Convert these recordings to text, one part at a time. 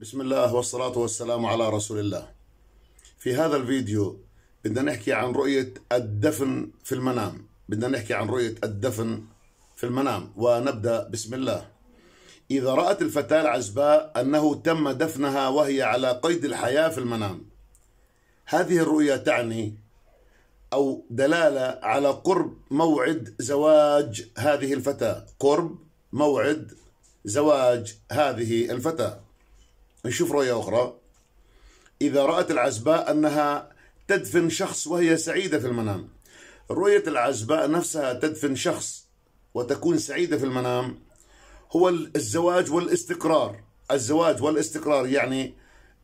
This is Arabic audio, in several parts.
بسم الله والصلاة والسلام على رسول الله في هذا الفيديو بدنا نحكي عن رؤية الدفن في المنام بدنا نحكي عن رؤية الدفن في المنام ونبدأ بسم الله إذا رأت الفتاة العزباء أنه تم دفنها وهي على قيد الحياة في المنام هذه الرؤية تعني أو دلالة على قرب موعد زواج هذه الفتاة قرب موعد زواج هذه الفتاة نشوف رؤية أخرى إذا رأت العزباء أنها تدفن شخص وهي سعيدة في المنام رؤية العزباء نفسها تدفن شخص وتكون سعيدة في المنام هو الزواج والاستقرار الزواج والاستقرار يعني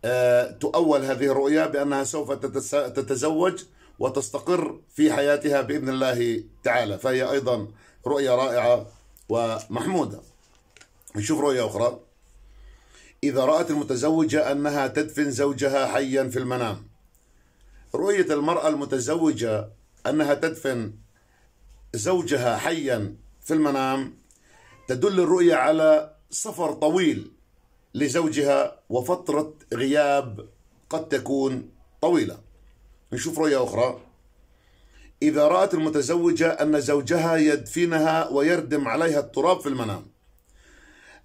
آه، تؤول هذه الرؤيا بأنها سوف تتزوج وتستقر في حياتها بإذن الله تعالى فهي أيضا رؤية رائعة ومحمودة نشوف رؤية أخرى إذا رأت المتزوجة أنها تدفن زوجها حيا في المنام رؤية المرأة المتزوجة أنها تدفن زوجها حيا في المنام تدل الرؤية على سفر طويل لزوجها وفترة غياب قد تكون طويلة نشوف رؤية أخرى إذا رأت المتزوجة أن زوجها يدفنها ويردم عليها التراب في المنام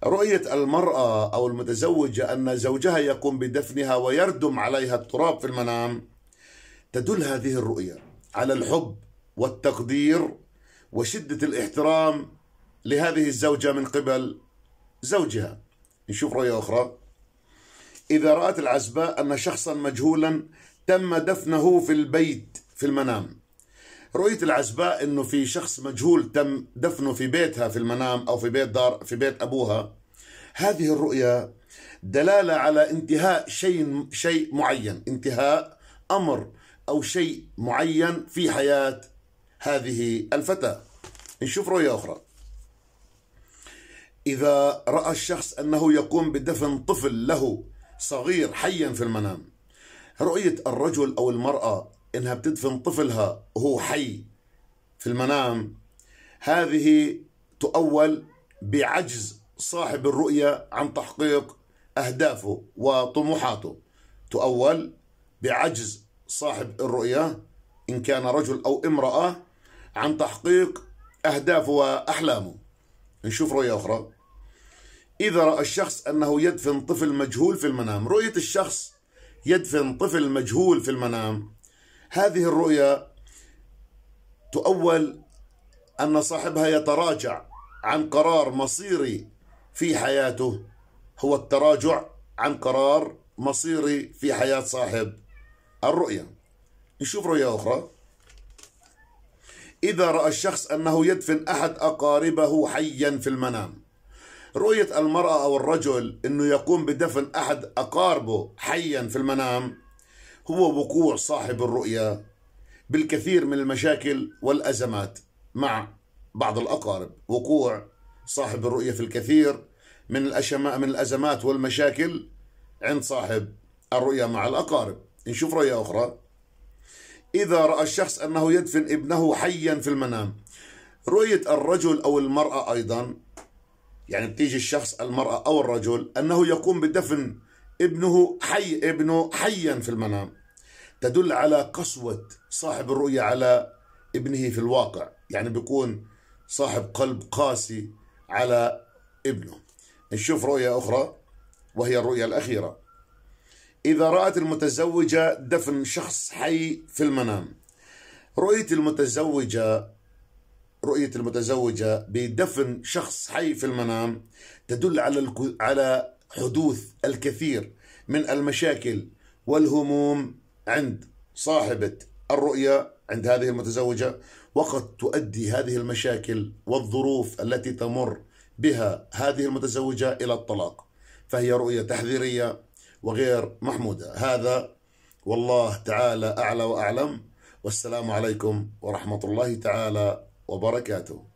رؤية المرأة أو المتزوجة أن زوجها يقوم بدفنها ويردم عليها التراب في المنام تدل هذه الرؤية على الحب والتقدير وشدة الاحترام لهذه الزوجة من قبل زوجها نشوف رؤية أخرى إذا رأت العزباء أن شخصا مجهولا تم دفنه في البيت في المنام رؤية العزباء انه في شخص مجهول تم دفنه في بيتها في المنام او في بيت دار في بيت ابوها هذه الرؤيا دلالة على انتهاء شيء شيء معين انتهاء امر او شيء معين في حياة هذه الفتاة نشوف رؤية اخرى إذا رأى الشخص أنه يقوم بدفن طفل له صغير حيا في المنام رؤية الرجل أو المرأة انها بتدفن طفلها وهو حي في المنام هذه تؤول بعجز صاحب الرؤيه عن تحقيق اهدافه وطموحاته تؤول بعجز صاحب الرؤيه ان كان رجل او امراه عن تحقيق اهدافه واحلامه نشوف رؤيه اخرى اذا راى الشخص انه يدفن طفل مجهول في المنام رؤيه الشخص يدفن طفل مجهول في المنام هذه الرؤيا تؤول أن صاحبها يتراجع عن قرار مصيري في حياته هو التراجع عن قرار مصيري في حياة صاحب الرؤية نشوف رؤية أخرى إذا رأى الشخص أنه يدفن أحد أقاربه حيا في المنام رؤية المرأة أو الرجل أنه يقوم بدفن أحد أقاربه حيا في المنام هو وقوع صاحب الرؤية بالكثير من المشاكل والأزمات مع بعض الأقارب وقوع صاحب الرؤية في الكثير من الأشماء من الأزمات والمشاكل عند صاحب الرؤية مع الأقارب نشوف رؤية أخرى إذا رأى الشخص أنه يدفن ابنه حيا في المنام رؤية الرجل أو المرأة أيضا يعني بتيجي الشخص المرأة أو الرجل أنه يقوم بدفن ابنه حي ابنه حيا في المنام تدل على قسوة صاحب الرؤية على ابنه في الواقع يعني بيكون صاحب قلب قاسي على ابنه نشوف رؤية أخرى وهي الرؤية الأخيرة إذا رأت المتزوجة دفن شخص حي في المنام رؤية المتزوجة رؤية المتزوجة بدفن شخص حي في المنام تدل على على حدوث الكثير من المشاكل والهموم عند صاحبة الرؤية عند هذه المتزوجة وقد تؤدي هذه المشاكل والظروف التي تمر بها هذه المتزوجة إلى الطلاق فهي رؤية تحذيرية وغير محمودة هذا والله تعالى أعلى وأعلم والسلام عليكم ورحمة الله تعالى وبركاته